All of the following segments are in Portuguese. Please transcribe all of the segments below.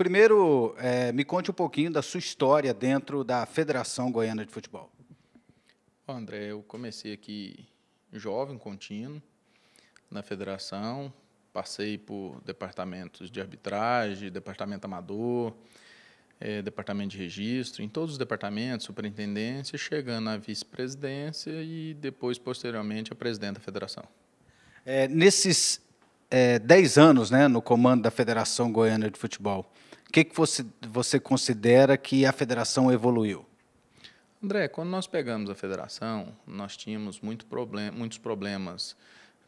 Primeiro, é, me conte um pouquinho da sua história dentro da Federação Goiana de Futebol. Bom, André, eu comecei aqui jovem, contínuo, na federação. Passei por departamentos de arbitragem, departamento amador, é, departamento de registro, em todos os departamentos, superintendência, chegando à vice-presidência e depois, posteriormente, a presidente da federação. É, nesses é, 10 anos né, no comando da Federação Goiana de Futebol. O que, que você, você considera que a federação evoluiu? André, quando nós pegamos a federação, nós tínhamos muito problem muitos problemas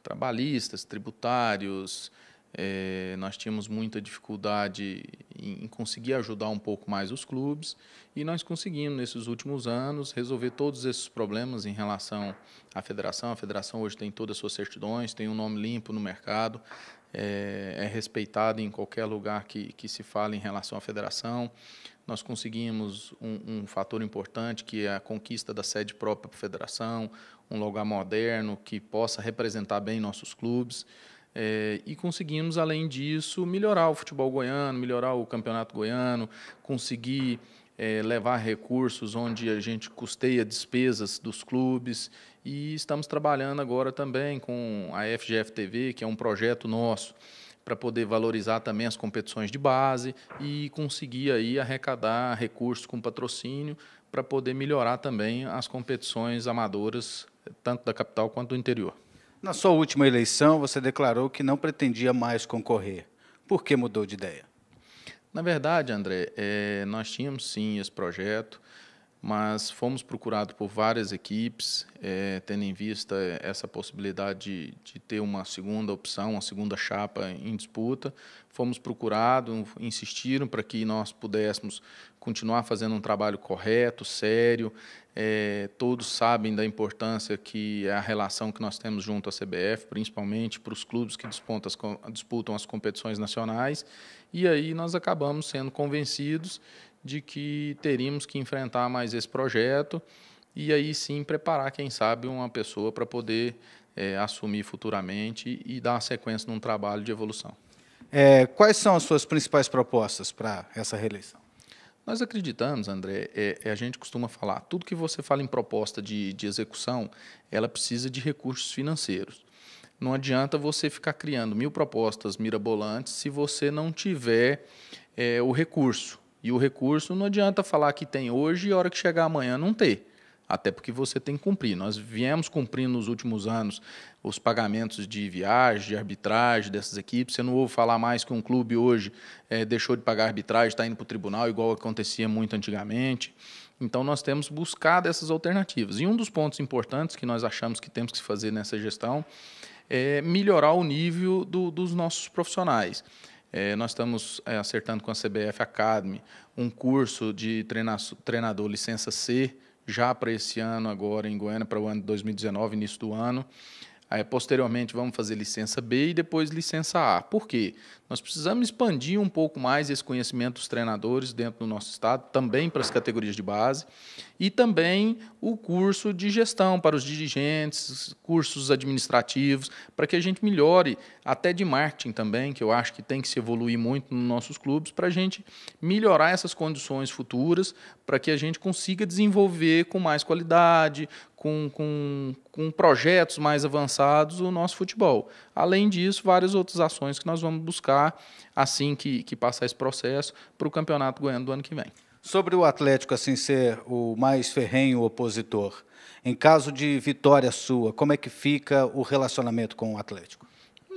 trabalhistas, tributários, é, nós tínhamos muita dificuldade em, conseguir ajudar um pouco mais os clubes e nós conseguimos, nesses últimos anos, resolver todos esses problemas em relação à federação. A federação hoje tem todas as suas certidões, tem um nome limpo no mercado, é, é em qualquer lugar que, que se fale em relação à federação. Nós conseguimos um, um fator importante, que é a conquista da sede própria para a federação, um lugar moderno que possa representar bem nossos clubes. É, e conseguimos, além disso, melhorar o futebol goiano, melhorar o campeonato goiano, conseguir é, levar recursos onde a gente custeia despesas dos clubes. E estamos trabalhando agora também com a FGF TV, que é um projeto nosso para poder valorizar também as competições de base e conseguir aí arrecadar recursos com patrocínio para poder melhorar também as competições amadoras, tanto da capital quanto do interior. Na sua última eleição, você declarou que não pretendia mais concorrer. Por que mudou de ideia? Na verdade, André, é, nós tínhamos sim esse projeto mas fomos procurados por várias equipes, é, tendo em vista essa possibilidade de, de, ter uma segunda opção, uma segunda chapa em disputa. Fomos procurados, insistiram para que nós pudéssemos continuar fazendo um trabalho correto, sério. É, todos sabem da importância que é a relação que nós temos junto à CBF, principalmente para os clubes que disputam as competições nacionais. E aí nós acabamos sendo convencidos de que teríamos que enfrentar mais esse projeto e aí sim preparar, quem sabe, uma pessoa para poder é, assumir futuramente e dar sequência num trabalho de evolução. É, quais são as suas principais propostas para essa reeleição? Nós acreditamos, André, é, é a gente costuma falar, tudo que você fala em proposta de, de execução, ela precisa de recursos financeiros. Não adianta você ficar criando mil propostas mirabolantes se você não tiver é, o recurso. E o recurso não adianta falar que tem hoje e a hora que chegar amanhã não ter. Até porque você tem que cumprir. Nós viemos cumprindo nos últimos anos os pagamentos de viagem, de arbitragem dessas equipes. Você não ouve falar mais que um clube hoje é, deixou de pagar arbitragem, está indo para o tribunal, igual acontecia muito antigamente. Então, nós temos buscado essas alternativas. E um dos pontos importantes que nós achamos que temos que fazer nessa gestão é melhorar o nível do, dos nossos profissionais. É, nós estamos é, acertando com a CBF Academy um curso de treinador licença C, já para esse ano, agora em Goiânia, para o ano de 2019, início do ano. Aí, posteriormente, vamos fazer licença B e depois licença A. Por quê? Nós precisamos expandir um pouco mais esse conhecimento dos treinadores dentro do nosso estado, também para as categorias de base, e também o curso de gestão para os dirigentes, cursos administrativos, para que a gente melhore, até de marketing também, que eu acho que tem que se evoluir muito nos nossos clubes, para a gente melhorar essas condições futuras, para que a gente consiga desenvolver com mais qualidade, com, com, com projetos mais avançados o nosso futebol. Além disso, várias outras ações que nós vamos buscar assim que, que passar esse processo para o Campeonato Goiano do ano que vem. Sobre o Atlético, assim, ser o mais ferrenho opositor, em caso de vitória sua, como é que fica o relacionamento com o Atlético?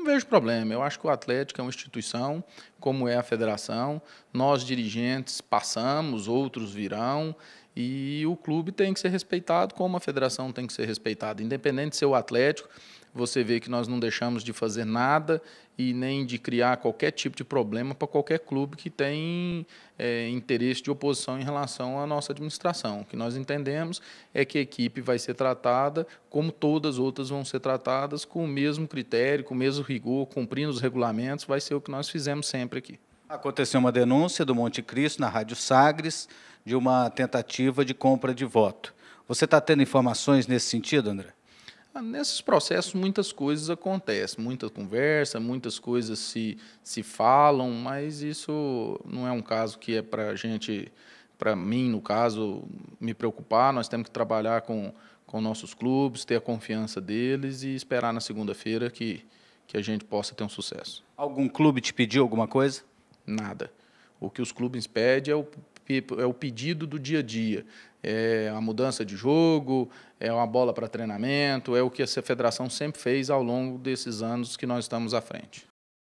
vejo problema. Eu acho que o Atlético é uma instituição, como é a federação. Nós, dirigentes, passamos, outros virão. E o clube tem que ser respeitado, como a federação tem que ser respeitada, independente de ser o Atlético você vê que nós não deixamos de fazer nada e nem de criar qualquer tipo de problema para qualquer clube que tem é, interesse de oposição em relação à nossa administração. O que nós entendemos é que a equipe vai ser tratada como todas as outras vão ser tratadas, com o mesmo critério, com o mesmo rigor, cumprindo os regulamentos, vai ser o que nós fizemos sempre aqui. Aconteceu uma denúncia do Monte Cristo na Rádio Sagres de uma tentativa de compra de voto. Você está tendo informações nesse sentido, André? Ah, nesses processos, muitas coisas acontecem, muita conversa, muitas coisas se, se falam, mas isso não é um caso que é para a gente, para mim, no caso, me preocupar. Nós temos que trabalhar com, com nossos clubes, ter a confiança deles e esperar na segunda-feira que, que a gente possa ter um sucesso. Algum clube te pediu alguma coisa? Nada. O que os clubes pedem é o é o pedido do dia a dia. É a mudança de jogo, é uma bola para treinamento, é o que a federação sempre fez ao longo desses anos que nós estamos à frente.